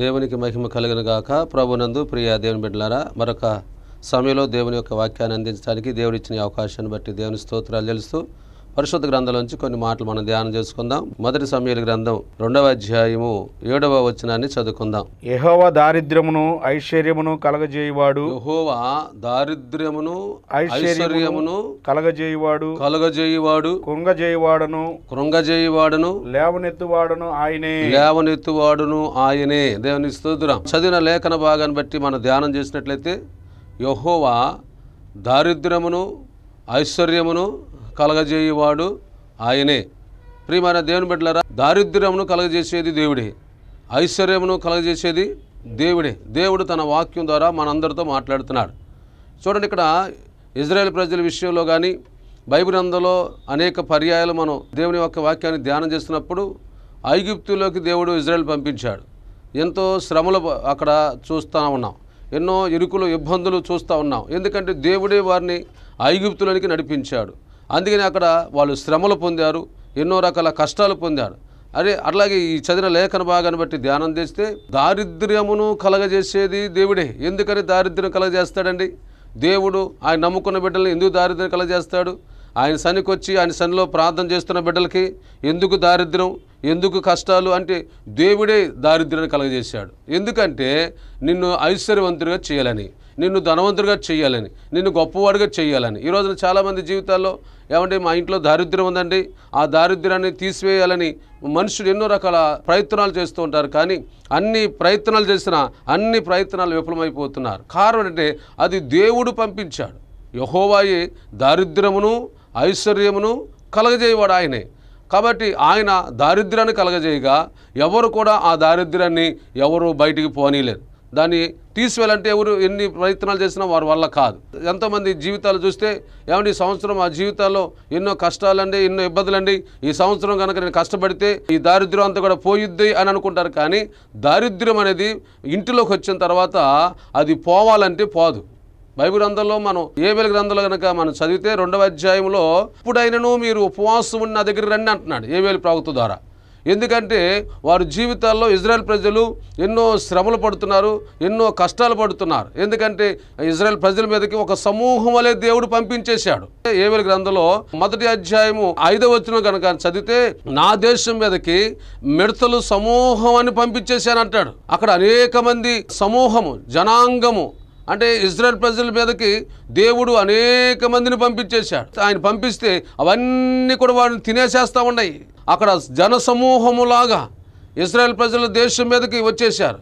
దేవునికి మహిమ కలుగునుగాక ప్రభునందు ప్రియ దేవుని బిడ్డలారా మరొక సమయంలో దేవుని యొక్క వాక్యాన్ని అందించడానికి దేవుడిచ్చిన అవకాశాన్ని బట్టి దేవుని స్తోత్రాలు తెలుస్తూ పరిశుద్ధ గ్రంథంలోంచి కొన్ని మాటలు మనం ధ్యానం చేసుకుందాం మొదటి సమయాల గ్రంథం రెండవ అధ్యాయము ఏడవ వచనాన్ని చదువుకుందాం యహోవ దారిద్ర్యమును ఐశ్వర్యమును కలగజేయవాడు యహోవా దారిద్ర్యమును ఐశ్వర్యమును కలగజేయవాడు కలగజేయవాడు కృంగజేయువాడను కృంగజేయువాడను లేవనెత్తువాడను ఆయనే లేవనెత్తువాడును ఆయనే దేవుని స్తోత్రం చదివిన లేఖన భాగాన్ని బట్టి మనం ధ్యానం చేసినట్లయితే యహోవా దారిద్ర్యమును ఐశ్వర్యమును కలగజేయువాడు ఆయనే ప్రియమైన దేవుని బిడ్డలరా దారిద్ర్యమును కలగజేసేది దేవుడే ఐశ్వర్యమును కలగజేసేది దేవుడే దేవుడు తన వాక్యం ద్వారా మనందరితో మాట్లాడుతున్నాడు చూడండి ఇక్కడ ఇజ్రాయేల్ ప్రజల విషయంలో కానీ బైబిల్ అందులో అనేక పర్యాయాలు మనం దేవుని యొక్క వాక్యాన్ని ధ్యానం చేసినప్పుడు ఐగుప్తులోకి దేవుడు ఇజ్రాయెల్ పంపించాడు ఎంతో శ్రమలు అక్కడ చూస్తూ ఉన్నాం ఎన్నో ఇరుకులు ఇబ్బందులు చూస్తూ ఉన్నాం ఎందుకంటే దేవుడే వారిని ఐగుప్తులోనికి నడిపించాడు అందుకని అక్కడ వాళ్ళు శ్రమలు పొందారు ఎన్నో రకాల కష్టాలు పొందారు అదే అట్లాగే ఈ చదివిన లేఖన భాగాన్ని బట్టి ధ్యానం చేస్తే దారిద్ర్యమును కలగజేసేది దేవుడే ఎందుకని దారిద్ర్యం కలగజేస్తాడండి దేవుడు ఆయన నమ్ముకున్న బిడ్డలను ఎందుకు దారిద్ర్యం కలగజేస్తాడు ఆయన శనికొచ్చి ఆయన సనిలో ప్రార్థన చేస్తున్న బిడ్డలకి ఎందుకు దారిద్ర్యం ఎందుకు కష్టాలు అంటే దేవుడే దారిద్ర్యాన్ని కలగజేశాడు ఎందుకంటే నిన్ను ఐశ్వర్యవంతుడిగా చేయాలని నిన్ను ధనవంతుడిగా చేయాలని నిన్ను గొప్పవాడిగా చేయాలని ఈరోజున చాలామంది జీవితాల్లో ఏమంటే మా ఇంట్లో దారిద్ర్యం ఉందండి ఆ దారిద్ర్యాన్ని తీసివేయాలని మనుషులు ఎన్నో రకాల ప్రయత్నాలు చేస్తూ ఉంటారు కానీ అన్ని ప్రయత్నాలు చేసిన అన్ని ప్రయత్నాలు విఫలమైపోతున్నారు కారణం అంటే అది దేవుడు పంపించాడు యహోవాయే దారిద్ర్యమును ఐశ్వర్యమును కలగజేయవాడు ఆయనే కాబట్టి ఆయన దారిద్ర్యాన్ని కలగజేయగా ఎవరు కూడా ఆ దారిద్ర్యాన్ని ఎవరు బయటికి పోనీలేదు దాన్ని తీసివేయాలంటే ఎవరు ఎన్ని ప్రయత్నాలు చేసినా వారి వల్ల కాదు ఎంతోమంది జీవితాలు చూస్తే ఏమంటే ఈ సంవత్సరం ఆ జీవితాల్లో ఎన్నో కష్టాలండి ఎన్నో ఇబ్బందులండి ఈ సంవత్సరం కనుక నేను కష్టపడితే ఈ దారిద్ర్యం అంతా కూడా పోయిద్ది అని అనుకుంటారు కానీ దారిద్ర్యం అనేది ఇంటిలోకి వచ్చిన తర్వాత అది పోవాలంటే పోదు బైబిల్ గ్రంథంలో మనం ఏబెల్ గ్రంథంలో కనుక మనం చదివితే రెండవ అధ్యాయంలో ఇప్పుడైనను మీరు ఉపవాసం ఉన్న దగ్గర రండి అంటున్నాడు ఏబేలు ప్రాగుతు ద్వారా ఎందుకంటే వారి జీవితాల్లో ఇజ్రాయెల్ ప్రజలు ఎన్నో శ్రమలు పడుతున్నారు ఎన్నో కష్టాలు పడుతున్నారు ఎందుకంటే ఇజ్రాయెల్ ప్రజల మీదకి ఒక సమూహం వలె దేవుడు పంపించేశాడు ఏవేల గ్రంథంలో మొదటి అధ్యాయము ఐదో వచ్చిన కనుక చదివితే నా దేశం మీదకి మిడతలు సమూహం అని పంపించేశాను అంటాడు అక్కడ అనేక మంది సమూహము జనాంగము అంటే ఇజ్రాయల్ ప్రజల మీదకి దేవుడు అనేక మందిని పంపించేశాడు ఆయన పంపిస్తే అవన్నీ కూడా వాడిని తినేసేస్తూ ఉన్నాయి అక్కడ జనసమూహములాగా ఇజ్రాయల్ ప్రజల దేశం మీదకి వచ్చేసారు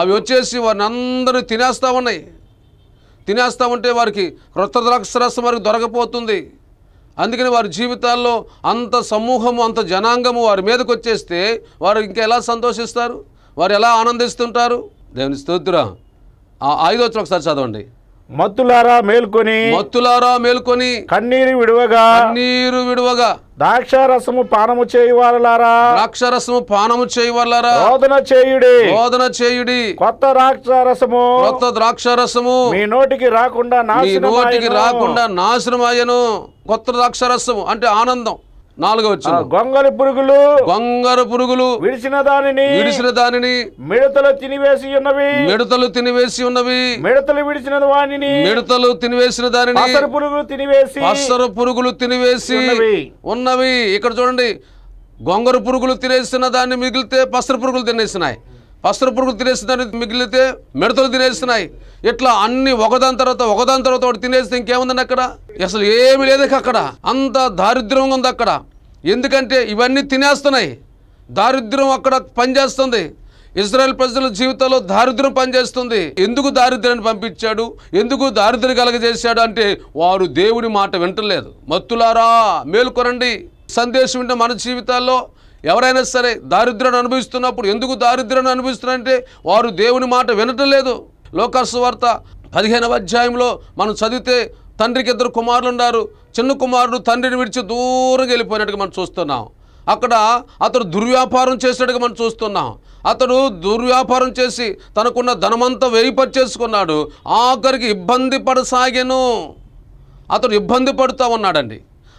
అవి వచ్చేసి వారిని అందరూ తినేస్తూ ఉన్నాయి తినేస్తూ ఉంటే వారికి రక్తద్రాక్షరసం వారికి దొరకపోతుంది అందుకని వారి జీవితాల్లో అంత సమూహము అంత జనాంగము వారి మీదకి వచ్చేస్తే వారు ఇంకా ఎలా సంతోషిస్తారు వారు ఎలా ఆనందిస్తుంటారు దేవుని స్తోత్రం ఐదో ఒకసారి చదవండి మత్తులారా మేల్కొని మత్తులారా మేల్కొని కన్నీరు విడువగా కన్నీరు విడువగా ద్రాక్ష రసము పానము చేయవారలారా ద్రాక్ష పానము చేయవారలారా బోధన చేయుడి బోధన చేయుడి కొత్త ద్రాక్ష రసము కొత్త ద్రాక్ష రసము మీ నోటికి రాకుండా నాశనం నోటికి రాకుండా నాశనం కొత్త ద్రాక్ష రసము అంటే ఆనందం నాలుగో వచ్చిన గొంగలి పురుగులు గొంగర పురుగులు విడిచిన దానిని విడిచిన దానిని మిడతలు తినివేసి ఉన్నవి మిడతలు తినివేసి ఉన్నవి మిడతలు విడిచిన వాణిని మిడతలు తినివేసిన దానిని పురుగులు తినివేసి అసరు పురుగులు తినివేసి ఉన్నవి ఇక్కడ చూడండి గొంగరు పురుగులు తినేసిన దాన్ని మిగిలితే పసరు పురుగులు తినేసినాయి వస్త్ర పురుగులు తినేస్తుందని మిగిలితే మిడతలు తినేస్తున్నాయి ఇట్లా అన్ని ఒకదాని తర్వాత ఒకదాని తర్వాత ఒకటి తినేస్తే ఇంకేముందండి అక్కడ అసలు ఏమి లేదు అక్కడ అంత దారిద్ర్యం ఉంది అక్కడ ఎందుకంటే ఇవన్నీ తినేస్తున్నాయి దారిద్ర్యం అక్కడ పనిచేస్తుంది ఇజ్రాయెల్ ప్రజల జీవితంలో దారిద్ర్యం పనిచేస్తుంది ఎందుకు దారిద్ర్యాన్ని పంపించాడు ఎందుకు దారిద్ర్యం కలగజేశాడు అంటే వారు దేవుని మాట వింటలేదు మత్తులారా మేలుకొనండి సందేశం వింటే మన జీవితాల్లో ఎవరైనా సరే దారిద్ర్యాన్ని అనుభవిస్తున్నప్పుడు ఎందుకు దారిద్ర్యాన్ని అనుభవిస్తున్నారంటే వారు దేవుని మాట వినటం లేదు లోకాసువార్త పదిహేనవ అధ్యాయంలో మనం చదివితే తండ్రికి ఇద్దరు కుమారులు ఉన్నారు చిన్న కుమారుడు తండ్రిని విడిచి దూరంగా వెళ్ళిపోయినట్టుగా మనం చూస్తున్నాం అక్కడ అతడు దుర్వ్యాపారం చేసినట్టుగా మనం చూస్తున్నాం అతడు దుర్వ్యాపారం చేసి తనకున్న ధనమంతా వేయిపట్ చేసుకున్నాడు ఆఖరికి ఇబ్బంది పడసాగాను అతడు ఇబ్బంది పడుతూ ఉన్నాడండి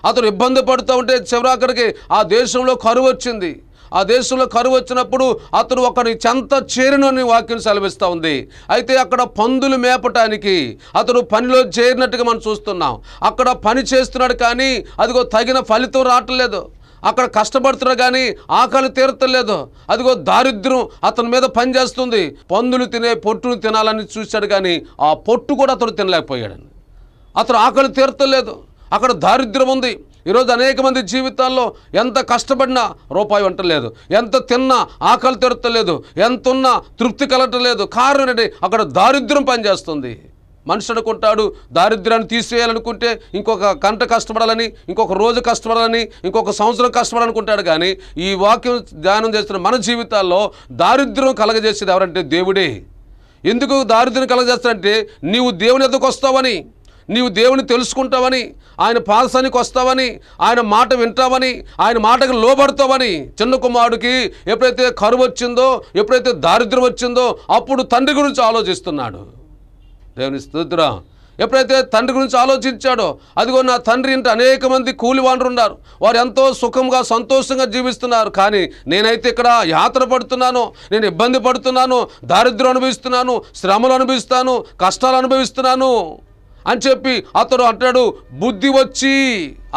అతను ఇబ్బంది పడుతూ ఉంటే చివరాఖరికి ఆ దేశంలో కరువు వచ్చింది ఆ దేశంలో కరువు వచ్చినప్పుడు అతడు ఒకరి చెంత చేరినని వాక్యం సెలవిస్తూ ఉంది అయితే అక్కడ పందులు మేపటానికి అతడు పనిలో చేరినట్టుగా మనం చూస్తున్నాం అక్కడ పని చేస్తున్నాడు కానీ అదిగో తగిన ఫలితం రావట్లేదు అక్కడ కష్టపడుతున్నాడు కానీ ఆకలి తీరతలేదు అదిగో దారిద్ర్యం అతని మీద పనిచేస్తుంది పందులు తినే పొట్టును తినాలని చూశాడు కానీ ఆ పొట్టు కూడా అతడు తినలేకపోయాడు అతను ఆకలి తీరతలేదు అక్కడ దారిద్ర్యం ఉంది ఈరోజు అనేక మంది జీవితాల్లో ఎంత కష్టపడినా రూపాయి వంటలేదు ఎంత తిన్నా ఆకలి తెరతలేదు ఎంత ఉన్నా తృప్తి కలటలేదు కారణం ఏంటి అక్కడ దారిద్ర్యం పనిచేస్తుంది మనిషి అనుకుంటాడు దారిద్ర్యాన్ని తీసివేయాలనుకుంటే ఇంకొక గంట కష్టపడాలని ఇంకొక రోజు కష్టపడాలని ఇంకొక సంవత్సరం కష్టపడాలనుకుంటాడు కానీ ఈ వాక్యం ధ్యానం చేస్తున్న మన జీవితాల్లో దారిద్ర్యం కలగజేసేది ఎవరంటే దేవుడే ఎందుకు దారిద్ర్యం కలగజేస్తాడంటే నీవు దేవుని ఎదుకొస్తావని నీవు దేవుని తెలుసుకుంటావని ఆయన పాదశానికి వస్తావని ఆయన మాట వింటావని ఆయన మాటకు లోబడతావని చిన్న కుమారుడికి ఎప్పుడైతే కరువు వచ్చిందో ఎప్పుడైతే దారిద్ర్యం వచ్చిందో అప్పుడు తండ్రి గురించి ఆలోచిస్తున్నాడు దేవుని స్థుతిరా ఎప్పుడైతే తండ్రి గురించి ఆలోచించాడో అదిగో నా తండ్రి ఇంటి అనేక మంది వాళ్ళు ఉన్నారు వారు ఎంతో సుఖంగా సంతోషంగా జీవిస్తున్నారు కానీ నేనైతే ఇక్కడ యాత్ర పడుతున్నాను నేను ఇబ్బంది పడుతున్నాను దారిద్ర్యం అనుభవిస్తున్నాను శ్రమలు అనుభవిస్తాను కష్టాలు అనుభవిస్తున్నాను అని చెప్పి అతడు అంటాడు బుద్ధి వచ్చి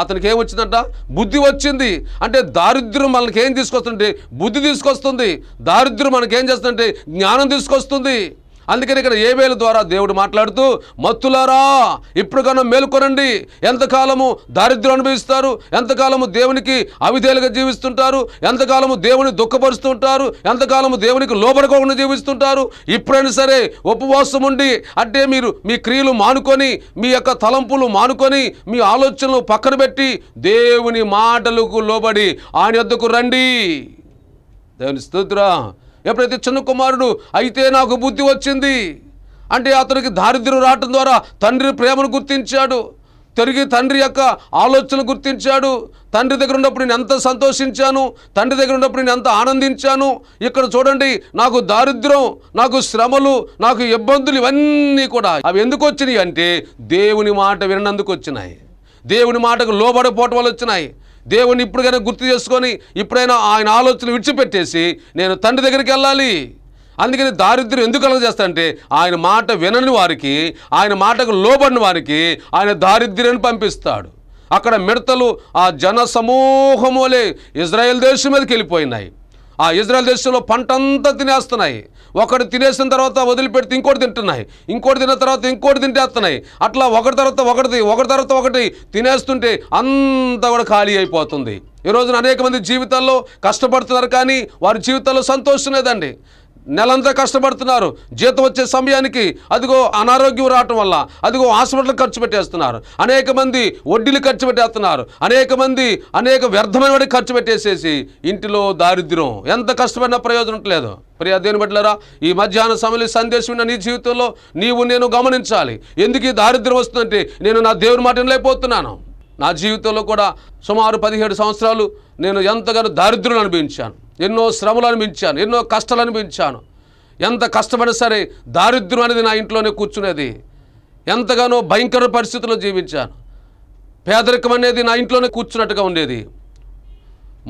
అతనికి ఏమొచ్చిందంట బుద్ధి వచ్చింది అంటే దారిద్ర్యం మనకి ఏం తీసుకొస్తుంటే బుద్ధి తీసుకొస్తుంది దారిద్ర్యం మనకేం చేస్తుందంటే జ్ఞానం తీసుకొస్తుంది అందుకని ఇక్కడ ఏబేలు ద్వారా దేవుడు మాట్లాడుతూ మత్తులారా ఇప్పుడు కన్నా మేలుకొనండి ఎంతకాలము దారిద్ర్యం అనుభవిస్తారు ఎంతకాలము దేవునికి అవిధేలుగా జీవిస్తుంటారు ఎంతకాలము దేవుని దుఃఖపరుస్తుంటారు ఎంతకాలము దేవునికి లోబడకోకుండా జీవిస్తుంటారు ఇప్పుడైనా సరే ఉపవాసం ఉండి అంటే మీరు మీ క్రియలు మానుకొని మీ యొక్క తలంపులు మానుకొని మీ ఆలోచనలు పక్కన పెట్టి దేవుని మాటలకు లోబడి ఆయన వద్దకు రండి దేవుని స్తోత్రం ఎప్పుడైతే చిన్న కుమారుడు అయితే నాకు బుద్ధి వచ్చింది అంటే అతనికి దారిద్ర్యం రావటం ద్వారా తండ్రి ప్రేమను గుర్తించాడు తిరిగి తండ్రి యొక్క ఆలోచనలు గుర్తించాడు తండ్రి దగ్గర ఉన్నప్పుడు నేను ఎంత సంతోషించాను తండ్రి దగ్గర ఉన్నప్పుడు నేను ఎంత ఆనందించాను ఇక్కడ చూడండి నాకు దారిద్ర్యం నాకు శ్రమలు నాకు ఇబ్బందులు ఇవన్నీ కూడా అవి ఎందుకు వచ్చినాయి అంటే దేవుని మాట వినందుకు వచ్చినాయి దేవుని మాటకు లోబడిపోవటం వల్ల వచ్చినాయి దేవుణ్ణి ఇప్పటికైనా గుర్తు చేసుకొని ఇప్పుడైనా ఆయన ఆలోచనలు విడిచిపెట్టేసి నేను తండ్రి దగ్గరికి వెళ్ళాలి అందుకని దారిద్ర్యం ఎందుకు కలగజేస్తా అంటే ఆయన మాట వినని వారికి ఆయన మాటకు లోబడిన వారికి ఆయన దారిద్ర్యాన్ని పంపిస్తాడు అక్కడ మిడతలు ఆ జన సమూహం వలె ఇజ్రాయెల్ దేశం మీదకి వెళ్ళిపోయినాయి ఆ ఇజ్రాయల్ దేశంలో పంట అంతా తినేస్తున్నాయి ఒకటి తినేసిన తర్వాత వదిలిపెడితే ఇంకోటి తింటున్నాయి ఇంకోటి తిన్న తర్వాత ఇంకోటి తింటేస్తున్నాయి అట్లా ఒకటి తర్వాత ఒకటి ఒకటి తర్వాత ఒకటి తినేస్తుంటే అంతా కూడా ఖాళీ అయిపోతుంది ఈరోజున అనేక మంది జీవితాల్లో కష్టపడుతున్నారు కానీ వారి జీవితాల్లో సంతోషం లేదండి నెలంతా కష్టపడుతున్నారు జీతం వచ్చే సమయానికి అదిగో అనారోగ్యం రావటం వల్ల అదిగో హాస్పిటల్ ఖర్చు పెట్టేస్తున్నారు అనేక మంది వడ్డీలు ఖర్చు పెట్టేస్తున్నారు అనేక మంది అనేక వ్యర్థమైన వాడికి ఖర్చు పెట్టేసేసి ఇంటిలో దారిద్ర్యం ఎంత కష్టపడినా ప్రయోజనం లేదు ప్రియా దేని బట్లరా ఈ మధ్యాహ్న సమయంలో సందేశం నీ జీవితంలో నీవు నేను గమనించాలి ఎందుకు ఈ దారిద్ర్యం వస్తుందంటే నేను నా దేవుని మాట లేకపోతున్నాను నా జీవితంలో కూడా సుమారు పదిహేడు సంవత్సరాలు నేను ఎంతగానో దారిద్ర్యం అనుభవించాను ఎన్నో శ్రమలు అనిపించాను ఎన్నో కష్టాలు అనిపించాను ఎంత కష్టపడినా సరే దారిద్ర్యం అనేది నా ఇంట్లోనే కూర్చునేది ఎంతగానో భయంకర పరిస్థితుల్లో జీవించాను పేదరికం అనేది నా ఇంట్లోనే కూర్చున్నట్టుగా ఉండేది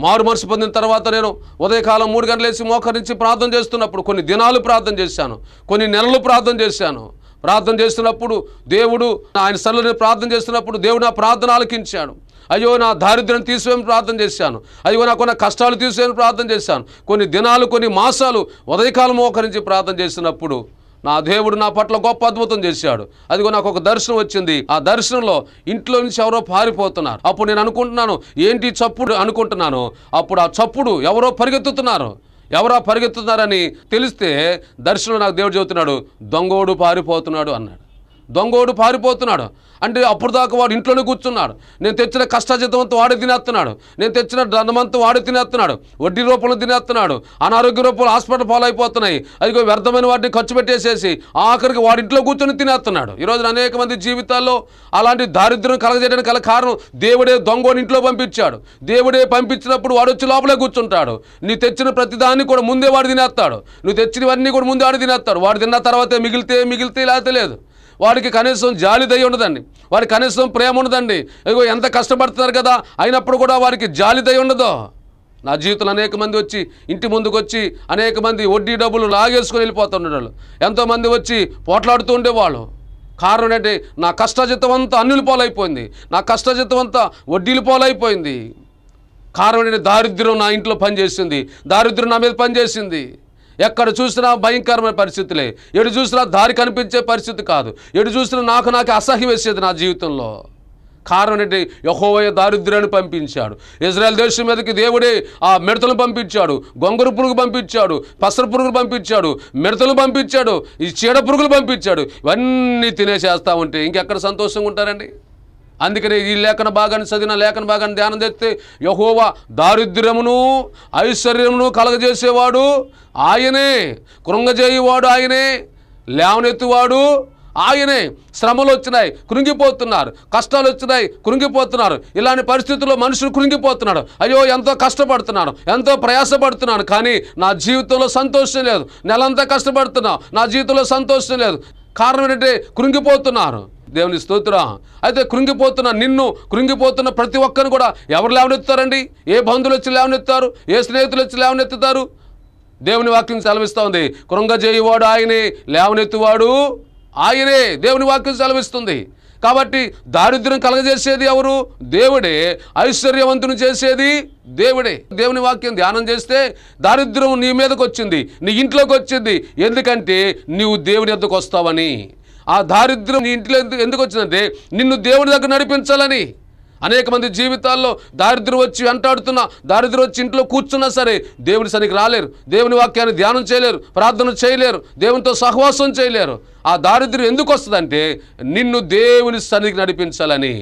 మారు మనసు పొందిన తర్వాత నేను ఉదయకాలం మూడు గంటలు వేసి మోకరించి ప్రార్థన చేస్తున్నప్పుడు కొన్ని దినాలు ప్రార్థన చేశాను కొన్ని నెలలు ప్రార్థన చేశాను ప్రార్థన చేస్తున్నప్పుడు దేవుడు ఆయన సల్లని ప్రార్థన చేస్తున్నప్పుడు దేవుడు నా ప్రార్థన ఆలకించాడు అయ్యో నా దారిద్ర్యం తీసివేయని ప్రార్థన చేశాను అయ్యో నా కొన్ని కష్టాలు తీసివేయని ప్రార్థన చేశాను కొన్ని దినాలు కొన్ని మాసాలు ఉదయకాలం మోకరించి ప్రార్థన చేసినప్పుడు నా దేవుడు నా పట్ల గొప్ప అద్భుతం చేశాడు అదిగో నాకు ఒక దర్శనం వచ్చింది ఆ దర్శనంలో ఇంట్లో నుంచి ఎవరో పారిపోతున్నారు అప్పుడు నేను అనుకుంటున్నాను ఏంటి చప్పుడు అనుకుంటున్నాను అప్పుడు ఆ చప్పుడు ఎవరో పరిగెత్తుతున్నారు ఎవరో పరిగెత్తుతున్నారని తెలిస్తే దర్శనం నాకు దేవుడు చెబుతున్నాడు దొంగోడు పారిపోతున్నాడు అన్నాడు దొంగోడు పారిపోతున్నాడు అంటే అప్పుడు దాకా వాడు ఇంట్లోనే కూర్చున్నాడు నేను తెచ్చిన కష్టజీతమంతా వాడే తినేస్తున్నాడు నేను తెచ్చిన ధనమంతా వాడే తినేస్తున్నాడు వడ్డీ రూపంలో తినేస్తున్నాడు అనారోగ్య రూపంలో హాస్పిటల్ పాలైపోతున్నాయి అదిగో వ్యర్థమైన వాటిని ఖర్చు పెట్టేసేసి ఆఖరికి వాడింట్లో కూర్చొని తినేస్తున్నాడు ఈరోజు అనేక మంది జీవితాల్లో అలాంటి దారిద్ర్యం కలగజేయడానికి గల కారణం దేవుడే దొంగని ఇంట్లో పంపించాడు దేవుడే పంపించినప్పుడు వాడు వచ్చి లోపలే కూర్చుంటాడు నీ తెచ్చిన ప్రతిదాన్ని కూడా ముందే వాడు తినేస్తాడు నువ్వు తెచ్చినవన్నీ కూడా ముందే వాడు తినేస్తాడు వాడు తిన్న తర్వాతే మిగిలితే మిగిలితే లేకపోతే లేదు వాడికి కనీసం జాలి ఉండదండి వాడికి కనీసం ప్రేమ ఉండదండి ఇగో ఎంత కష్టపడుతున్నారు కదా అయినప్పుడు కూడా వారికి జాలి ఉండదు నా జీవితంలో అనేక మంది వచ్చి ఇంటి ముందుకు వచ్చి అనేక మంది వడ్డీ డబ్బులు లాగేసుకొని వెళ్ళిపోతుండేవాళ్ళు ఎంతోమంది వచ్చి పోట్లాడుతూ ఉండేవాళ్ళు కారణం ఏంటి నా కష్టజితం అంతా అన్నిలు పాలైపోయింది నా కష్టజితం అంతా వడ్డీలు పోలైపోయింది కారణం ఏంటి దారిద్ర్యం నా ఇంట్లో పనిచేసింది దారిద్ర్యం నా మీద పనిచేసింది ఎక్కడ చూసినా భయంకరమైన పరిస్థితులే ఎటు చూసినా దారి కనిపించే పరిస్థితి కాదు ఎటు చూసినా నాకు నాకు అసహ్యం వేసేది నా జీవితంలో కారణం ఏంటి యహోవయ దారిద్ర్యాన్ని పంపించాడు ఇజ్రాయల్ దేశం మీదకి దేవుడే ఆ మిడతలు పంపించాడు గొంగరు పురుగు పంపించాడు పసర పురుగులు పంపించాడు మిడతలు పంపించాడు ఈ చీడ పురుగులు పంపించాడు ఇవన్నీ తినేసేస్తా ఉంటే ఇంకెక్కడ సంతోషంగా ఉంటారండి అందుకనే ఈ లేఖన భాగాన్ని చదివిన లేఖన భాగాన్ని ధ్యానం తెస్తే యహోవా దారిద్ర్యమును ఐశ్వర్యమును కలగజేసేవాడు ఆయనే కృంగజేయువాడు ఆయనే లేవనెత్తువాడు ఆయనే శ్రమలు వచ్చినాయి కృంగిపోతున్నారు కష్టాలు వచ్చినాయి కృంగిపోతున్నారు ఇలాంటి పరిస్థితుల్లో మనుషులు కృంగిపోతున్నాడు అయ్యో ఎంతో కష్టపడుతున్నాను ఎంతో ప్రయాసపడుతున్నాను కానీ నా జీవితంలో సంతోషం లేదు నెలంతా కష్టపడుతున్నావు నా జీవితంలో సంతోషం లేదు కారణం ఏంటంటే కృంగిపోతున్నారు దేవుని స్తోత్ర అయితే కృంగిపోతున్న నిన్ను కృంగిపోతున్న ప్రతి ఒక్కరు కూడా ఎవరు లేవనెత్తారండి ఏ బంధువులు వచ్చి లేవనెత్తారు ఏ స్నేహితులు వచ్చి లేవనెత్తుతారు దేవుని వాక్యం సెలవిస్తూ ఉంది కృంగజేయువాడు ఆయనే లేవనెత్తువాడు ఆయనే దేవుని వాక్యం సెలవిస్తుంది కాబట్టి దారిద్ర్యం కలగజేసేది ఎవరు దేవుడే ఐశ్వర్యవంతుని చేసేది దేవుడే దేవుని వాక్యం ధ్యానం చేస్తే దారిద్ర్యం నీ మీదకి వచ్చింది నీ ఇంట్లోకి వచ్చింది ఎందుకంటే నీవు దేవుని ఎద్దకు వస్తావని ఆ దారిద్ర్యం నీ ఇంట్లో ఎందుకు వచ్చిందంటే నిన్ను దేవుని దగ్గర నడిపించాలని అనేక మంది జీవితాల్లో దారిద్ర్యం వచ్చి వెంటాడుతున్నా దారిద్ర్యం వచ్చి ఇంట్లో కూర్చున్నా సరే దేవుని సరికి రాలేరు దేవుని వాక్యాన్ని ధ్యానం చేయలేరు ప్రార్థన చేయలేరు దేవునితో సహవాసం చేయలేరు ఆ దారిద్ర్యం ఎందుకు వస్తుందంటే నిన్ను దేవుని సన్నిధికి నడిపించాలని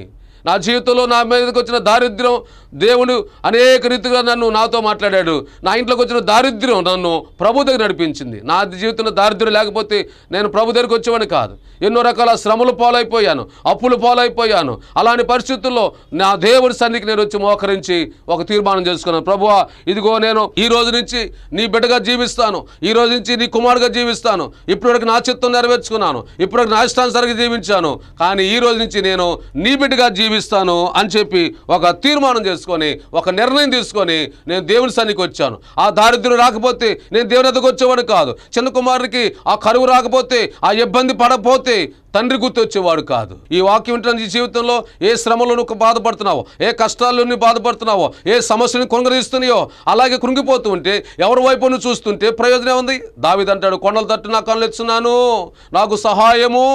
నా జీవితంలో నా మీదకి వచ్చిన దారిద్ర్యం దేవుడు అనేక రీతిగా నన్ను నాతో మాట్లాడాడు నా ఇంట్లోకి వచ్చిన దారిద్ర్యం నన్ను ప్రభు దగ్గర నడిపించింది నా జీవితంలో దారిద్ర్యం లేకపోతే నేను ప్రభు దగ్గరికి వచ్చేవాడిని కాదు ఎన్నో రకాల శ్రమలు పాలైపోయాను అప్పులు పాలైపోయాను అలాంటి పరిస్థితుల్లో నా దేవుడి సన్నిధికి నేను వచ్చి మోకరించి ఒక తీర్మానం చేసుకున్నాను ప్రభువా ఇదిగో నేను ఈ రోజు నుంచి నీ బిడ్డగా జీవిస్తాను ఈ రోజు నుంచి నీ కుమారుడుగా జీవిస్తాను ఇప్పటివరకు నా చిత్తం నెరవేర్చుకున్నాను ఇప్పటివరకు నా ఇష్టానుసారిగా జీవించాను కానీ ఈ రోజు నుంచి నేను నీ బిడ్డగా జీవి జీవిస్తాను అని చెప్పి ఒక తీర్మానం చేసుకొని ఒక నిర్ణయం తీసుకొని నేను దేవుని సన్నికి వచ్చాను ఆ దారిద్ర్యం రాకపోతే నేను దేవుని ఎదుగు వచ్చేవాడు కాదు చిన్న కుమారుడికి ఆ కరువు రాకపోతే ఆ ఇబ్బంది పడపోతే తండ్రి గుర్తొచ్చేవాడు కాదు ఈ వాక్యం ఏంటంటే నీ జీవితంలో ఏ శ్రమలో నువ్వు బాధపడుతున్నావో ఏ కష్టాల్లో నువ్వు బాధపడుతున్నావో ఏ సమస్యను కృంగరిస్తున్నాయో అలాగే కృంగిపోతూ ఉంటే ఎవరి వైపు నువ్వు చూస్తుంటే ప్రయోజనం ఉంది దావిదంటాడు కొండలు తట్టు నా కళ్ళు నాకు సహాయము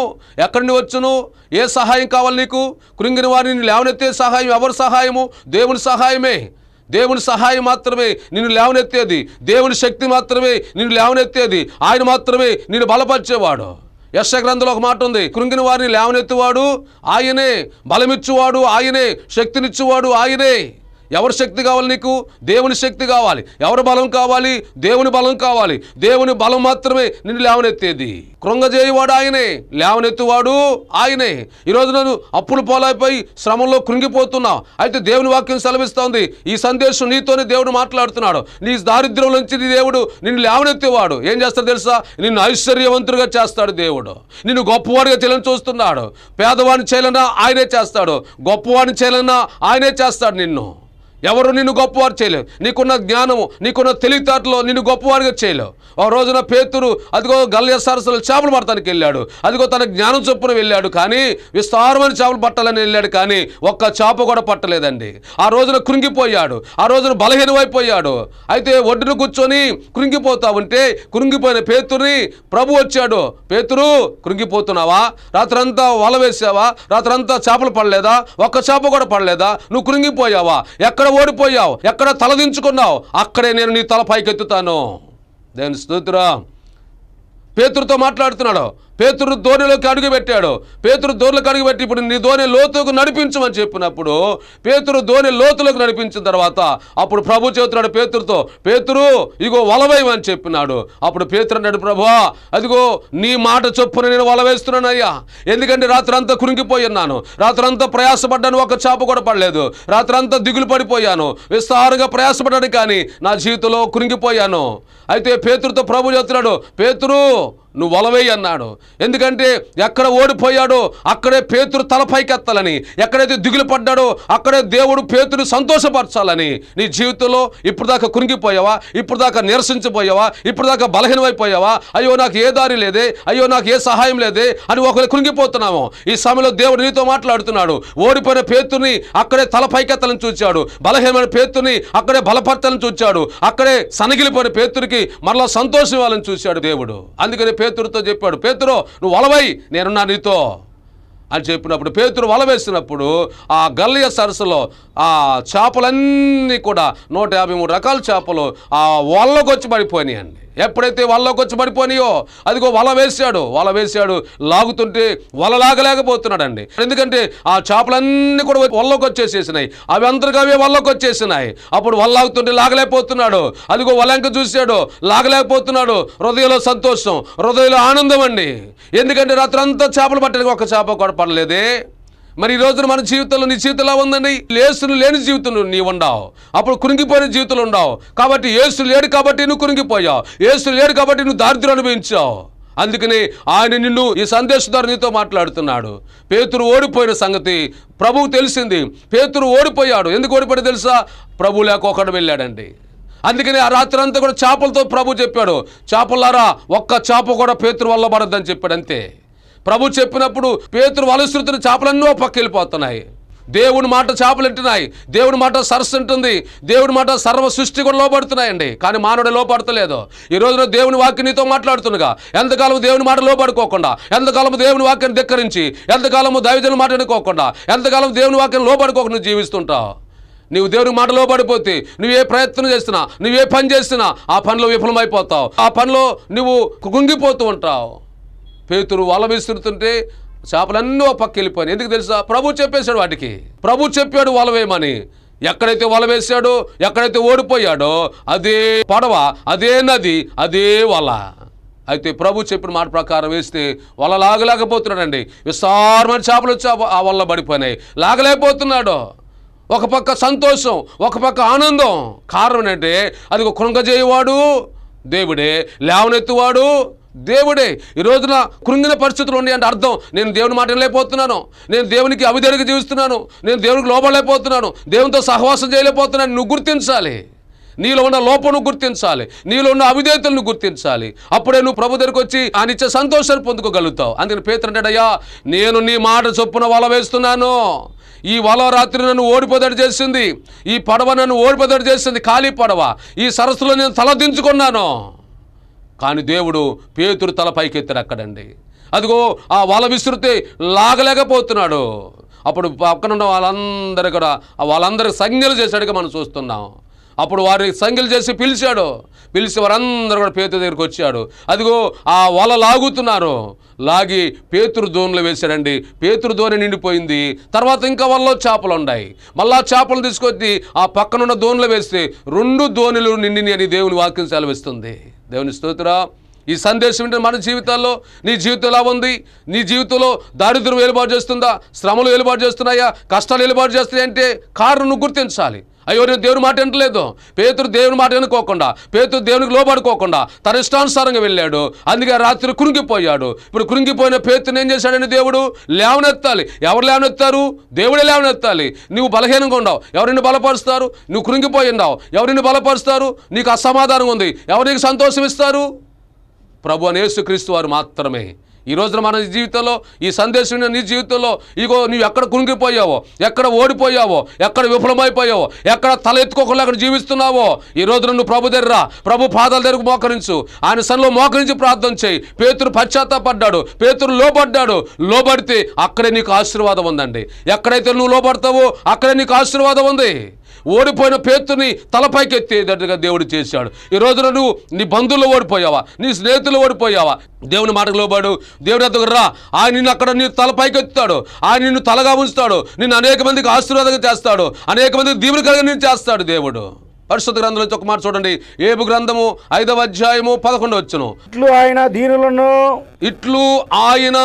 ఎక్కడిని వచ్చును ఏ సహాయం కావాలి నీకు కృంగిన వారిని లేవనెత్తే సహాయం ఎవరి సహాయము దేవుని సహాయమే దేవుని సహాయం మాత్రమే నిన్ను లేవనెత్తేది దేవుని శక్తి మాత్రమే నిన్ను లేవనెత్తేది ఆయన మాత్రమే నిన్ను బలపరిచేవాడు యశ గ్రంథంలో ఒక మాట ఉంది కృంగిన వారిని లేవనెత్తువాడు ఆయనే బలమిచ్చువాడు ఆయనే శక్తినిచ్చువాడు ఆయనే ఎవరి శక్తి కావాలి నీకు దేవుని శక్తి కావాలి ఎవరి బలం కావాలి దేవుని బలం కావాలి దేవుని బలం మాత్రమే నిన్ను లేవనెత్తేది కృంగజేయవాడు ఆయనే లేవనెత్తువాడు ఆయనే ఈరోజు నన్ను అప్పులు పోలైపోయి శ్రమంలో కృంగిపోతున్నావు అయితే దేవుని వాక్యం సెలవిస్తోంది ఈ సందేశం నీతోనే దేవుడు మాట్లాడుతున్నాడు నీ దారిద్ర్యం నుంచి నీ దేవుడు నిన్ను లేవనెత్తేవాడు ఏం చేస్తాడు తెలుసా నిన్ను ఐశ్వర్యవంతుడిగా చేస్తాడు దేవుడు నిన్ను గొప్పవాడిగా చేయాలని చూస్తున్నాడు పేదవాడిని చేయాలన్నా ఆయనే చేస్తాడు గొప్పవాడిని చేయాలన్నా ఆయనే చేస్తాడు నిన్ను ఎవరు నిన్ను గొప్పవారు చేయలేవు నీకున్న జ్ఞానము నీకున్న తెలివితేటలో నిన్ను గొప్పవారిగా చేయలేవు ఆ రోజున పేతురు అదిగో గల్య సరస్సులు చేపలు పడతానికి వెళ్ళాడు అదిగో తన జ్ఞానం చొప్పున వెళ్ళాడు కానీ విస్తారమైన చేపలు పట్టాలని వెళ్ళాడు కానీ ఒక్క చేప కూడా పట్టలేదండి ఆ రోజున కృంగిపోయాడు ఆ రోజున బలహీనమైపోయాడు అయితే ఒడ్డును కూర్చొని కృంగిపోతా ఉంటే కృంగిపోయిన పేతుర్ని ప్రభు వచ్చాడు పేతురు కృంగిపోతున్నావా రాత్రంతా వల వేసావా రాత్రంతా చేపలు పడలేదా ఒక్క చేప కూడా పడలేదా నువ్వు కృంగిపోయావా ఎక్కడ ఎక్కడ ఓడిపోయావు ఎక్కడ తలదించుకున్నావు అక్కడే నేను నీ తల పైకెత్తుతాను దేని స్తోత్రం పేతురుతో మాట్లాడుతున్నాడు పేతురు ధోనిలోకి అడుగుపెట్టాడు పేతురు ధోనిలోకి అడుగుపెట్టి ఇప్పుడు నీ ధోని లోతుకు నడిపించమని చెప్పినప్పుడు పేతురు ధోని లోతులకు నడిపించిన తర్వాత అప్పుడు ప్రభు చెబుతున్నాడు పేతురుతో పేతురు ఇగో వలవేయమని చెప్పినాడు అప్పుడు పేతురు అన్నాడు ప్రభు అదిగో నీ మాట చొప్పున నేను వలవేస్తున్నాను అయ్యా ఎందుకంటే రాత్రంతా కురింగిపోయి ఉన్నాను రాత్రంతా ప్రయాసపడ్డాను ఒక చేప కూడా పడలేదు రాత్రంతా దిగులు పడిపోయాను విస్తారంగా ప్రయాసపడ్డాను కానీ నా జీవితంలో కురింగిపోయాను అయితే పేతురుతో ప్రభు చెబుతున్నాడు పేతురు నువ్వు వలవేయి అన్నాడు ఎందుకంటే ఎక్కడ ఓడిపోయాడో అక్కడే పేతురు తలపైకెత్తాలని ఎక్కడైతే దిగులు పడ్డాడో అక్కడే దేవుడు పేతురు సంతోషపరచాలని నీ జీవితంలో ఇప్పుడు దాకా కురిగిపోయావా ఇప్పుడు దాకా నిరసించిపోయావా ఇప్పుడు దాకా బలహీనమైపోయావా అయ్యో నాకు ఏ దారి లేదే అయ్యో నాకు ఏ సహాయం లేదే అని ఒకరు కురిగిపోతున్నాము ఈ సమయంలో దేవుడు నీతో మాట్లాడుతున్నాడు ఓడిపోయిన పేతుని అక్కడే తలపైకెత్తలను చూచాడు బలహీనమైన పేతుని అక్కడే బలపరచాలని చూచాడు అక్కడే సనగిలిపోయిన పేతురికి మరలా సంతోషం ఇవ్వాలని చూశాడు దేవుడు అందుకని పేతురుతో చెప్పాడు పేతురు నువ్వు వలవై నేనున్నా నీతో అని చెప్పినప్పుడు పేతురు వలవేసినప్పుడు ఆ గల్లయ సరస్సులో ఆ చేపలన్నీ కూడా నూట రకాల చేపలు ఆ వలలోకి వచ్చి పడిపోయినాయండి ఎప్పుడైతే వలలోకి వచ్చి పడిపోనియో అదిగో వల వేశాడు వల వేశాడు లాగుతుంటే వల లాగలేకపోతున్నాడండి ఎందుకంటే ఆ చేపలన్నీ కూడా వల్లోకి వచ్చేసేసినాయి అవి అందరికీ అవే వల్లోకి వచ్చేసినాయి అప్పుడు వల్లాగుతుంటే లాగలేకపోతున్నాడు అదిగో వలంక చూశాడు లాగలేకపోతున్నాడు హృదయంలో సంతోషం హృదయంలో ఆనందం అండి ఎందుకంటే రాత్రంతా చేపలు పట్టడానికి ఒక చేప కూడా పడలేదే మరి ఈ రోజున మన జీవితంలో నీ జీవితంలో ఉందండి ఏసును లేని జీవితంలో నీ ఉండవు అప్పుడు కురింగిపోయిన జీవితంలో ఉండవు కాబట్టి ఏసు లేడు కాబట్టి నువ్వు కురింగిపోయావు ఏసు లేడు కాబట్టి నువ్వు దారిద్ర్యం అనుభవించావు అందుకని ఆయన నిన్ను ఈ సందేశం ద్వారా నీతో మాట్లాడుతున్నాడు పేతురు ఓడిపోయిన సంగతి ప్రభువు తెలిసింది పేతురు ఓడిపోయాడు ఎందుకు ఓడిపోయాడు తెలుసా ప్రభు లేక ఒకడు వెళ్ళాడండి అందుకని ఆ రాత్రి అంతా కూడా చేపలతో ప్రభు చెప్పాడు చేపలారా ఒక్క చేప కూడా పేతురు వల్ల పడద్దని చెప్పాడు అంతే ప్రభు చెప్పినప్పుడు పేతురు వలసృతున్న చేపలన్నీ పక్క వెళ్ళిపోతున్నాయి దేవుని మాట చేపలు వింటున్నాయి దేవుని మాట సరస్సు ఉంటుంది దేవుని మాట సర్వ సృష్టి కూడా లోపడుతున్నాయండి కానీ మానవుడు లోపడతలేదు ఈ రోజున దేవుని వాక్యం నీతో మాట్లాడుతుండగా ఎంతకాలం దేవుని మాట లోపడుకోకుండా ఎంతకాలం దేవుని వాక్యాన్ని ధిక్కరించి ఎంతకాలము దైవజన మాట్లాడుకోకుండా ఎంతకాలం దేవుని వాక్యం లోపడుకోకుండా జీవిస్తుంటావు నువ్వు దేవుని మాట లోబడిపోతే నువ్వు ఏ ప్రయత్నం చేస్తున్నా నువ్వు ఏ పని చేస్తున్నా ఆ పనిలో విఫలమైపోతావు ఆ పనిలో నువ్వు కుంగిపోతూ ఉంటావు పేతురు వల విసురుతుంటే చేపలన్నీ పక్క వెళ్ళిపోయినాయి ఎందుకు తెలుసా ప్రభు చెప్పేశాడు వాటికి ప్రభు చెప్పాడు వల వేయమని ఎక్కడైతే వల వేసాడో ఎక్కడైతే ఓడిపోయాడో అదే పడవ అదే నది అదే వల అయితే ప్రభు చెప్పిన మాట ప్రకారం వేస్తే వల లాగలేకపోతున్నాడండి విస్తారమైన చేపలు వచ్చి ఆ వల్ల పడిపోయినాయి లాగలేకపోతున్నాడు ఒక పక్క సంతోషం ఒక పక్క ఆనందం కారణం ఏంటంటే అది కృంగజేయవాడు దేవుడే లేవనెత్తువాడు దేవుడే ఈ రోజున కృంగిన పరిస్థితులు ఉన్నాయి అంటే అర్థం నేను దేవుని మాట నేను దేవునికి అవిధేరుగా జీవిస్తున్నాను నేను దేవునికి లోపలేకపోతున్నాను దేవునితో సహవాసం చేయలేకపోతున్నాను నువ్వు గుర్తించాలి నీలో ఉన్న లోపను గుర్తించాలి నీలో ఉన్న అవిధేతలను గుర్తించాలి అప్పుడే నువ్వు ప్రభు దగ్గరికి వచ్చి ఆయన ఇచ్చే సంతోషాన్ని పొందుకోగలుగుతావు అందుకని పేతంటాడయ్యా నేను నీ మాట చొప్పున వల వేస్తున్నాను ఈ వల రాత్రి నన్ను ఓడిపోదడి చేసింది ఈ పడవ నన్ను ఓడిపోదడి చేసింది ఖాళీ పడవ ఈ సరస్సులో నేను తలదించుకున్నాను కానీ దేవుడు పేతురు తల పైకెత్తాడు అక్కడండి అదిగో ఆ వల విసురుతే లాగలేకపోతున్నాడు అప్పుడు పక్కనున్న వాళ్ళందరూ కూడా వాళ్ళందరూ సంజ్ఞలు చేశాడుగా మనం చూస్తున్నాం అప్పుడు వారిని సంఖ్యలు చేసి పిలిచాడు పిలిచి వారందరూ కూడా పేతురు దగ్గరికి వచ్చాడు అదిగో ఆ వల లాగుతున్నారు లాగి పేతురు దోణిలో వేశాడండి పేతురు దోణి నిండిపోయింది తర్వాత ఇంకా వలలో చేపలు ఉన్నాయి మళ్ళా చేపలు తీసుకొచ్చి ఆ పక్కనున్న దోణిలో వేస్తే రెండు దోణిలు నిండిని అని దేవుని వాక్యం వేస్తుంది దేవుని స్తోత్రం ఈ సందేశం ఏంటి మన జీవితాల్లో నీ జీవితం ఎలా ఉంది నీ జీవితంలో దారిద్ర్యం ఏలుబాటు చేస్తుందా శ్రమలు ఏలుబాటు చేస్తున్నాయా కష్టాలు ఏలుబాటు చేస్తున్నాయంటే కారును నువ్వు గుర్తించాలి అయ్యో నేను దేవుని మాట వినలేదు పేతురు దేవుని మాట వినుకోకుండా పేతురు దేవునికి లోబడుకోకుండా తన ఇష్టానుసారంగా వెళ్ళాడు అందుకే రాత్రి కురుంగిపోయాడు ఇప్పుడు కురుంగిపోయిన పేతుని ఏం చేశాడని దేవుడు లేవనెత్తాలి ఎవరు లేవనెత్తారు దేవుడే లేవనెత్తాలి నువ్వు బలహీనంగా ఉండవు ఎవరిని బలపరుస్తారు నువ్వు కురుంగిపోయి ఉండవు ఎవరిని బలపరుస్తారు నీకు అసమాధానం ఉంది ఎవరికి సంతోషం ఇస్తారు ప్రభు అనేసుక్రీస్తు వారు మాత్రమే ఈ రోజున మన జీవితంలో ఈ సందేశం నీ జీవితంలో ఇగో నువ్వు ఎక్కడ కుంగిపోయావో ఎక్కడ ఓడిపోయావో ఎక్కడ విఫలమైపోయావో ఎక్కడ తల ఎత్తుకోకుండా అక్కడ జీవిస్తున్నావో ఈ రోజున నువ్వు ప్రభు దగ్గర ప్రభు పాదాల దగ్గరకు మోకరించు ఆయన సన్లో మోకరించి ప్రార్థన చేయి పేతురు పశ్చాత్తాపడ్డాడు పేతురు లోబడ్డాడు లోబడితే అక్కడే నీకు ఆశీర్వాదం ఉందండి ఎక్కడైతే నువ్వు లోబడతావో అక్కడే నీకు ఆశీర్వాదం ఉంది ఓడిపోయిన పేతుని తలపైకి ఎత్తేటట్టుగా దేవుడు చేశాడు ఈ రోజున నువ్వు నీ బంధువులు ఓడిపోయావా నీ స్నేహితులు ఓడిపోయావా దేవుని మాటకు లోబాడు దేవుడు అతను రా ఆయన నిన్ను అక్కడ నీ తలపైకి ఎత్తుతాడు ఆయన నిన్ను తలగా ఉంచుతాడు నిన్ను అనేక మందికి ఆశీర్వాదంగా చేస్తాడు అనేక మందికి దీవుని కలిగి నేను చేస్తాడు దేవుడు పరిశుద్ధ గ్రంథంలో ఒక మాట చూడండి ఏబు గ్రంథము ఐదవ అధ్యాయము పదకొండు వచ్చును ఇట్లు ఆయన దీనులను ఇట్లు ఆయన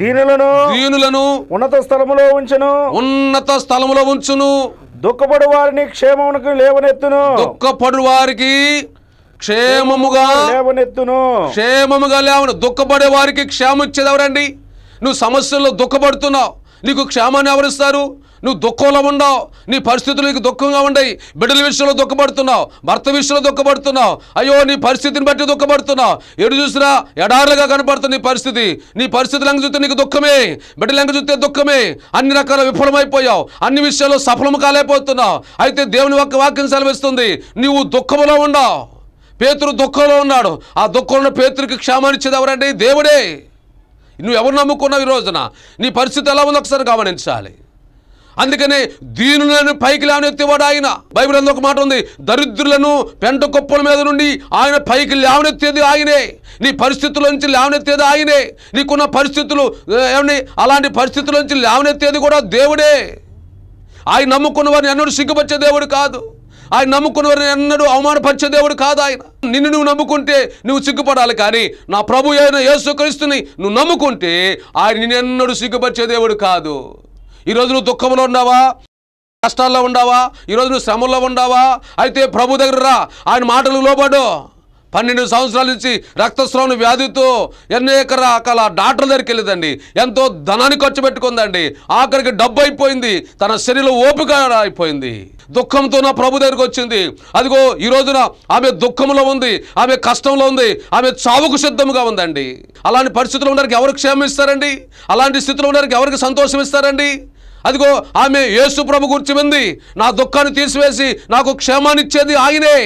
దీనులను దీనులను ఉన్నత స్థలములో ఉంచును ఉన్నత స్థలములో ఉంచును దుఃఖపడు వారిని క్షేమమునకు లేవనెత్తును దుఃఖపడు వారికి క్షేమముగా లేవనెత్తును క్షేమముగా లేవను దుఃఖపడే వారికి క్షేమం ఇచ్చేది ఎవరండి నువ్వు సమస్యల్లో దుఃఖపడుతున్నావు నీకు క్షేమాన్ని ఎవరిస్తారు నువ్వు దుఃఖంలో ఉన్నావు నీ పరిస్థితులు నీకు దుఃఖంగా ఉండయి బిడ్డల విషయంలో దుఃఖపడుతున్నావు భర్త విషయంలో దుఃఖపడుతున్నావు అయ్యో నీ పరిస్థితిని బట్టి దుఃఖపడుతున్నావు ఎడు చూసినా ఎడారులుగా కనపడుతుంది నీ పరిస్థితి నీ పరిస్థితి లంక చూస్తే నీకు దుఃఖమే బిడ్డల లంక చూస్తే దుఃఖమే అన్ని రకాల విఫలమైపోయావు అన్ని విషయాల్లో సఫలము కాలేకపోతున్నావు అయితే దేవుని ఒక్క వాక్యం సెలవిస్తుంది నువ్వు దుఃఖంలో ఉండవు పేతురు దుఃఖంలో ఉన్నాడు ఆ దుఃఖంలో పేతురికి క్షేమనిచ్చేది ఎవరండి దేవుడే నువ్వు ఎవరు నమ్ముకున్నావు ఈ రోజున నీ పరిస్థితి ఎలా ఉందో ఒకసారి గమనించాలి అందుకనే దీనులను పైకి లేవనెత్తేవాడు ఆయన బైబిల్ అందులో ఒక మాట ఉంది దరిద్రులను పెంట కుప్పల మీద నుండి ఆయన పైకి లేవనెత్తేది ఆయనే నీ పరిస్థితుల నుంచి లేవనెత్తేది ఆయనే నీకున్న పరిస్థితులు ఏమని అలాంటి పరిస్థితుల నుంచి లేవనెత్తేది కూడా దేవుడే ఆయన నమ్ముకున్న వారిని ఎన్నడూ సిగ్గుపరిచే దేవుడు కాదు ఆయన నమ్ముకున్న వారిని ఎన్నడూ అవమానపరిచే దేవుడు కాదు ఆయన నిన్ను నువ్వు నమ్ముకుంటే నువ్వు సిగ్గుపడాలి కానీ నా ప్రభు అయిన యేసుక్రీస్తుని నువ్వు నమ్ముకుంటే ఆయన నిన్నెన్నడూ సిగ్గుపరిచే దేవుడు కాదు ఈరోజు నువ్వు దుఃఖంలో ఉన్నావా కష్టాల్లో ఉండావా ఈరోజు నువ్వు శ్రమంలో ఉండావా అయితే ప్రభు దగ్గర రా ఆయన మాటలు లోబడు పన్నెండు సంవత్సరాల నుంచి రక్తస్రావం వ్యాధితో అనేక రకాల డాక్టర్ల దగ్గరికి వెళ్ళిందండి ఎంతో ధనాన్ని ఖర్చు పెట్టుకుందండి ఆఖరికి డబ్బు అయిపోయింది తన శరీరం ఓపిక అయిపోయింది దుఃఖంతో నా ప్రభు దగ్గరికి వచ్చింది అదిగో ఈ రోజున ఆమె దుఃఖంలో ఉంది ఆమె కష్టంలో ఉంది ఆమె చావుకు సిద్ధంగా ఉందండి అలాంటి పరిస్థితులు ఉండడానికి ఎవరికి క్షేమం ఇస్తారండి అలాంటి స్థితిలో ఉండడానికి ఎవరికి సంతోషం ఇస్తారండి అదిగో ఆమె యేసు ప్రభు కూర్చుంది నా దుఃఖాన్ని తీసివేసి నాకు క్షేమాన్ని ఇచ్చేది ఆయనే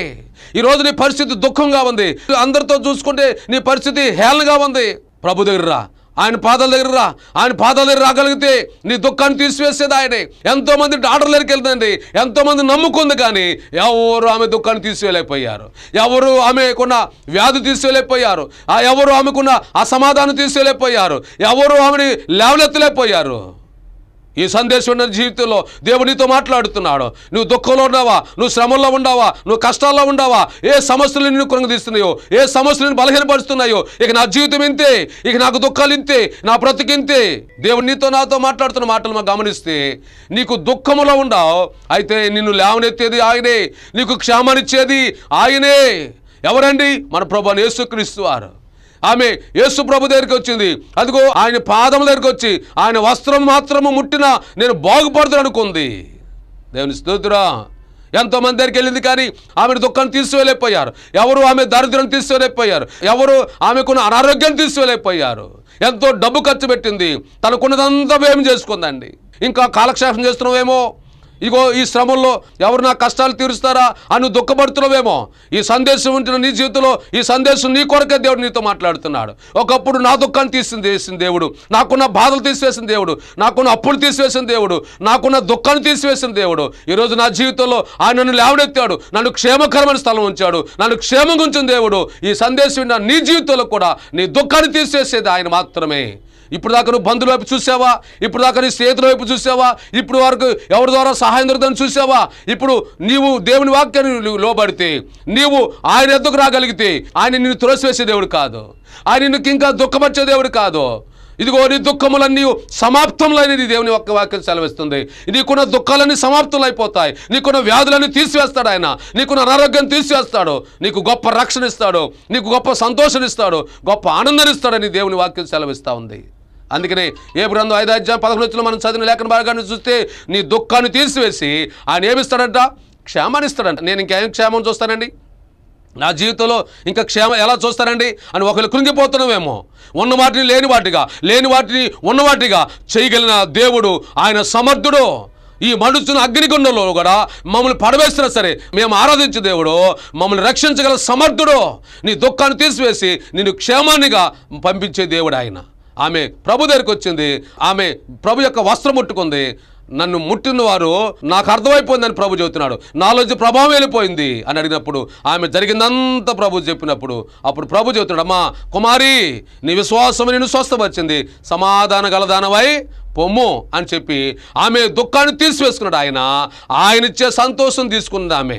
ఈరోజు నీ పరిస్థితి దుఃఖంగా ఉంది అందరితో చూసుకుంటే నీ పరిస్థితి హేళనగా ఉంది ప్రభు దగ్గర రా ఆయన పాదాల దగ్గర రా ఆయన పాదాల దగ్గర రాగలిగితే నీ దుఃఖాన్ని తీసివేసేది ఆయనే ఎంతోమంది డాక్టర్ దగ్గరికి వెళ్తుందండి ఎంతోమంది నమ్ముకుంది కానీ ఎవరు ఆమె దుఃఖాన్ని తీసివేయలేకపోయారు ఎవరు ఆమెకున్న వ్యాధి తీసివేయలేకపోయారు ఎవరు ఆమెకున్న అసమాధానం తీసివేయలేకపోయారు ఎవరు ఆమెని లేవలెత్తలేకపోయారు ఈ సందేశం ఉన్న జీవితంలో దేవునితో మాట్లాడుతున్నాడు నువ్వు దుఃఖంలో ఉన్నావా నువ్వు శ్రమంలో ఉండవా నువ్వు కష్టాల్లో ఉండవా ఏ సమస్యలు నిన్ను కృంగదీస్తున్నాయో ఏ సమస్యలు బలహీనపరుస్తున్నాయో ఇక నా జీవితం ఇంతే ఇక నాకు దుఃఖాలు ఇంతే నా బ్రతికింతే దేవునితో నీతో నాతో మాట్లాడుతున్న మాటలు మనం గమనిస్తే నీకు దుఃఖములో ఉండవు అయితే నిన్ను లేవనెత్తేది ఆయనే నీకు క్షేమనిచ్చేది ఆయనే ఎవరండి మన ప్రభు యేసుక్రీస్తు వారు ఆమె యేసు ప్రభు దగ్గరికి వచ్చింది అదిగో ఆయన పాదం దగ్గరికి వచ్చి ఆయన వస్త్రం మాత్రము ముట్టినా నేను బాగుపడతాను అనుకుంది దేవుని స్తోత్రురా ఎంతోమంది దగ్గరికి వెళ్ళింది కానీ ఆమెను దుఃఖం తీసుకువెళ్ళిపోయారు ఎవరు ఆమె దారిద్ర్యం తీసుకువెళ్ళిపోయారు ఎవరు ఆమెకున్న అనారోగ్యం తీసుకువెళ్ళిపోయారు ఎంతో డబ్బు ఖర్చు పెట్టింది తనకున్నదంతా వేమి చేసుకుందండి ఇంకా కాలక్షేపం చేస్తున్నావేమో ఇగో ఈ శ్రమంలో ఎవరు నా కష్టాలు తీరుస్తారా అని దుఃఖపడుతున్నావేమో ఈ సందేశం ఉంటున్న నీ జీవితంలో ఈ సందేశం నీ కొరకే దేవుడు నీతో మాట్లాడుతున్నాడు ఒకప్పుడు నా దుఃఖాన్ని తీసిన దేవుడు నాకున్న బాధలు తీసివేసిన దేవుడు నాకున్న అప్పులు తీసివేసిన దేవుడు నాకున్న దుఃఖాన్ని తీసివేసిన దేవుడు ఈరోజు నా జీవితంలో ఆయన నన్ను లేవడెత్తాడు నన్ను క్షేమకరమైన స్థలం ఉంచాడు నన్ను క్షేమంగా ఉంచిన దేవుడు ఈ సందేశం నీ జీవితంలో కూడా నీ దుఃఖాన్ని తీసివేసేది ఆయన మాత్రమే ఇప్పుడు దాకా నువ్వు బంధువుల వైపు చూసావా ఇప్పుడు దాకా నీ స్నేహితుల వైపు చూసావా ఇప్పుడు వరకు ఎవరి ద్వారా సహాయం దొరుకుతుందని చూసావా ఇప్పుడు నీవు దేవుని వాక్యాన్ని లోబడితే నీవు ఆయన ఎద్దుకు రాగలిగితే ఆయన నిన్ను త్రోసివేసే దేవుడు కాదు ఆయన నిన్ను ఇంకా దుఃఖపరిచే దేవుడు కాదు ఇదిగో నీ దుఃఖములన్నీ సమాప్తంలోని నీ దేవుని ఒక్క వాక్యం సెలవిస్తుంది నీకున్న దుఃఖాలన్నీ సమాప్తులు అయిపోతాయి నీకున్న వ్యాధులన్నీ తీసివేస్తాడు ఆయన నీకున్న అనారోగ్యం తీసివేస్తాడు నీకు గొప్ప రక్షణ ఇస్తాడు నీకు గొప్ప సంతోషం ఇస్తాడు గొప్ప ఆనందం ఇస్తాడని దేవుని వాక్యం సెలవిస్తూ ఉంది అందుకనే ఏ బృందం ఐదు అధ్యాయం పదకొండు వచ్చిన మనం చదివిన లేఖన భాగాన్ని చూస్తే నీ దుఃఖాన్ని తీసివేసి ఆయన ఏమిస్తాడంట క్షేమాన్ని ఇస్తాడంట నేను ఇంకేం క్షేమం చూస్తానండి నా జీవితంలో ఇంకా క్షేమం ఎలా చూస్తారండి అని ఒకరు కృంగిపోతున్నామేమో ఉన్న వాటిని లేని వాటిగా లేని వాటిని ఉన్నవాటిగా చేయగలిగిన దేవుడు ఆయన సమర్థుడు ఈ మనుషుని అగ్నిగుండంలో కూడా మమ్మల్ని పడవేస్తున్నా సరే మేము ఆరాధించే దేవుడు మమ్మల్ని రక్షించగల సమర్థుడు నీ దుఃఖాన్ని తీసివేసి నిన్ను క్షేమాన్నిగా పంపించే దేవుడు ఆయన ఆమె ప్రభు దగ్గరికి వచ్చింది ఆమె ప్రభు యొక్క వస్త్రం ముట్టుకుంది నన్ను ముట్టిన వారు నాకు అర్థమైపోయిందని ప్రభు చెబుతున్నాడు నాలోంచి ప్రభావం వెళ్ళిపోయింది అని అడిగినప్పుడు ఆమె జరిగిందంతా ప్రభు చెప్పినప్పుడు అప్పుడు ప్రభు చెబుతున్నాడు అమ్మా కుమారి నీ విశ్వాసం నిన్ను స్వస్థపరిచింది సమాధాన గలదానవై పొమ్ము అని చెప్పి ఆమె దుఃఖాన్ని తీసివేసుకున్నాడు ఆయన ఆయన ఇచ్చే సంతోషం తీసుకున్నది ఆమె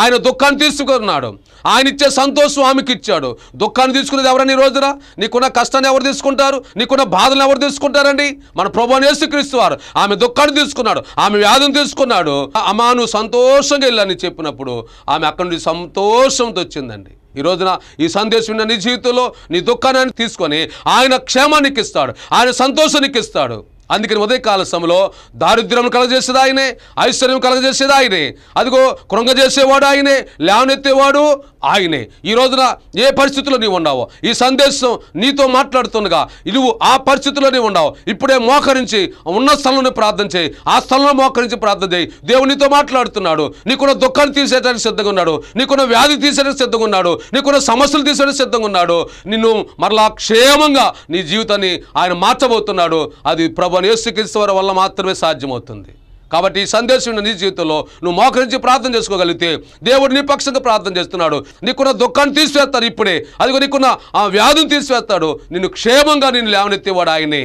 ఆయన దుఃఖాన్ని తీసుకున్నాడు ఆయన ఇచ్చే సంతోషం ఆమెకి ఇచ్చాడు దుఃఖాన్ని తీసుకున్నది ఎవరని ఈ రోజున నీకున్న కష్టాన్ని ఎవరు తీసుకుంటారు నీకున్న బాధను ఎవరు తీసుకుంటారండి మన ప్రభుని యేసుక్రీస్తు వారు ఆమె దుఃఖాన్ని తీసుకున్నాడు ఆమె వ్యాధిని తీసుకున్నాడు అమాను సంతోషంగా వెళ్ళని చెప్పినప్పుడు ఆమె అక్కడి నుండి సంతోషంతో వచ్చిందండి ఈ రోజున ఈ సందేశం విన్న నీ జీవితంలో నీ దుఃఖాన్ని తీసుకొని ఆయన క్షేమానికి ఇస్తాడు ఆయన సంతోషానికి ఇస్తాడు అందుకని ఉదయకాల సమయంలో దారిద్ర్యం కలగజేసేది ఆయనే ఐశ్వర్యం కలగజేసేది ఆయనే అదిగో కృంగజేసేవాడు ఆయనే లేవనెత్తేవాడు ఆయనే ఈ రోజున ఏ పరిస్థితుల్లో నీవు ఉండవు ఈ సందేశం నీతో మాట్లాడుతుండగా నువ్వు ఆ పరిస్థితుల్లో నీవు ఉండవు ఇప్పుడే మోకరించి ఉన్న స్థలంలో ప్రార్థన చేయి ఆ స్థలంలో మోకరించి ప్రార్థన చేయి దేవునితో మాట్లాడుతున్నాడు నీకున్న దుఃఖాన్ని తీసేయడానికి సిద్ధంగా ఉన్నాడు నీకున్న వ్యాధి తీసేయడానికి సిద్ధంగా ఉన్నాడు నీకున్న సమస్యలు తీసేయడానికి సిద్ధంగా ఉన్నాడు నిన్ను మరలా క్షేమంగా నీ జీవితాన్ని ఆయన మార్చబోతున్నాడు అది ప్రభు నేసుకిస్తవారి వల్ల మాత్రమే సాధ్యమవుతుంది కాబట్టి ఈ సందేశం నీ జీవితంలో నువ్వు మోకరించి ప్రార్థన చేసుకోగలిగితే దేవుడు నీ పక్షంగా ప్రార్థన చేస్తున్నాడు నీకున్న దుఃఖాన్ని తీసివేస్తాడు ఇప్పుడే అదిగో నీకున్న ఆ వ్యాధిని తీసివేస్తాడు నిన్ను క్షేమంగా నిన్ను లేవనెత్తేవాడు ఆయనే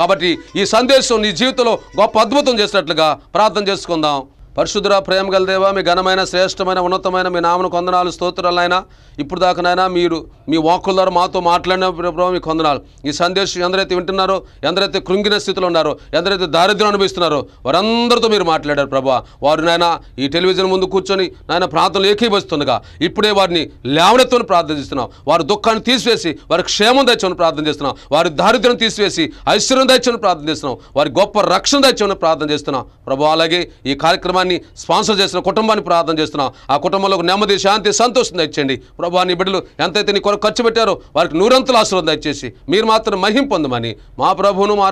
కాబట్టి ఈ సందేశం నీ జీవితంలో గొప్ప అద్భుతం చేసినట్లుగా ప్రార్థన చేసుకుందాం పరిశుద్ధుర ప్రేమ గలదేవా మీ ఘనమైన శ్రేష్టమైన ఉన్నతమైన మీ నామను కొందనాలు స్తోత్రాలైనా ఇప్పుడు దాకానైనా మీరు మీ వాకుల ద్వారా మాతో మాట్లాడిన ప్రభావ మీ కొందనాలు ఈ సందేశం ఎందరైతే వింటున్నారో ఎందరైతే కృంగిన స్థితిలో ఉన్నారో ఎందరైతే దారిద్ర్యం అనుభవిస్తున్నారో వారందరితో మీరు మాట్లాడారు ప్రభా వారు నాయన ఈ టెలివిజన్ ముందు కూర్చొని నాయన ప్రాంతంలో ఏకీభవిస్తుండగా ఇప్పుడే వారిని లేవనెత్తుని ప్రార్థన చేస్తున్నాం వారి దుఃఖాన్ని తీసివేసి వారి క్షేమం తెచ్చమని ప్రార్థన చేస్తున్నాం వారి దారిద్ర్యం తీసివేసి ఐశ్వర్యం తెచ్చమని ప్రార్థన చేస్తున్నాం వారి గొప్ప రక్షణ తెచ్చమని ప్రార్థన చేస్తున్నాం ప్రభావ అలాగే ఈ కార్యక్రమాన్ని కుటుంబాన్ని స్పాన్సర్ చేసిన కుటుంబాన్ని ప్రార్థన చేస్తున్నాం ఆ కుటుంబంలో నెమ్మది శాంతి సంతోషం దయచేయండి ప్రభా నీ బిడ్డలు ఎంతైతే నీ కొరకు ఖర్చు పెట్టారో వారికి నూరంతుల ఆశ్రయం దయచేసి మీరు మాత్రం మహిం పొందమని మా ప్రభువును మా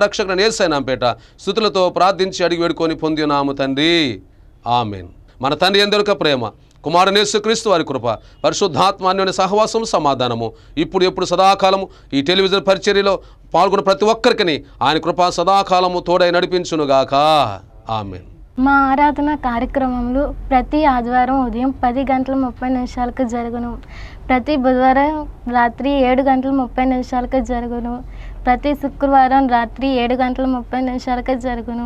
నా పేట స్థుతులతో ప్రార్థించి అడిగి వేడుకొని పొందినాము తండ్రి ఆమెన్ మన తండ్రి ఎందరిక ప్రేమ కుమారనేసు క్రీస్తు వారి కృప పరిశుద్ధాత్మాన్యోని సహవాసం సమాధానము ఇప్పుడు ఎప్పుడు సదాకాలము ఈ టెలివిజన్ పరిచర్యలో పాల్గొన్న ప్రతి ఒక్కరికిని ఆయన కృప సదాకాలము తోడై నడిపించునుగాక ఆమెన్ మా ఆరాధన కార్యక్రమంలో ప్రతి ఆదివారం ఉదయం పది గంటల ముప్పై నిమిషాలకు జరుగును ప్రతి బుధవారం రాత్రి ఏడు గంటల ముప్పై నిమిషాలకు జరుగును ప్రతి శుక్రవారం రాత్రి ఏడు గంటల ముప్పై నిమిషాలకు జరుగును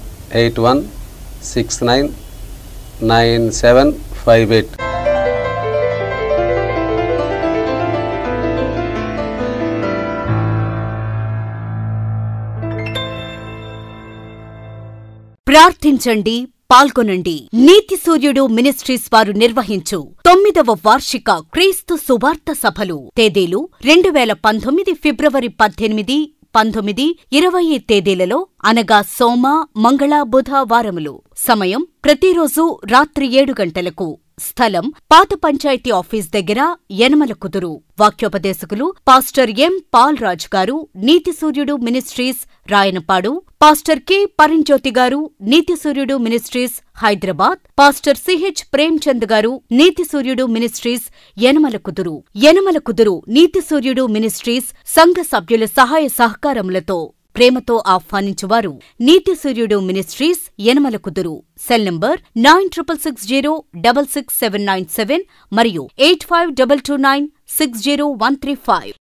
eight one six nine nine seven five eight ప్రార్థించండి పాల్గొనండి నీతి సూర్యుడు మినిస్ట్రీస్ వారు నిర్వహించు తొమ్మిదవ వార్షిక క్రీస్తు సువార్త సభలు తేదీలు రెండు వేల పంతొమ్మిది ఫిబ్రవరి పద్దెనిమిది పంతొమ్మిది ఇరవై తేదీలలో అనగా సోమ మంగళ బుధ వారములు సమయం ప్రతిరోజు రాత్రి ఏడు గంటలకు స్థలం పాత పంచాయతీ ఆఫీస్ దగ్గర యనమల కుదురు వాక్యోపదేశకులు pastor M Raj garu Neethisuryudu ministries Rayanapadu pastor K Paramjyothi garu Neethisuryudu ministries Hyderabad pastor CH Premchand garu Neethisuryudu ministries Yanamala కుదురు యనమల కుదురు నీతిసూర్యుడు మినిస్ట్రీస్ సంఘ సభ్యుల సహాయ సహకారములతో ప్రేమతో ఆహ్వానించువారు నీతి సూర్యుడు ministries Yanamalakuduru cell number nine triple six zero double six seven nine seven మరియు eight five double two nine six zero one three five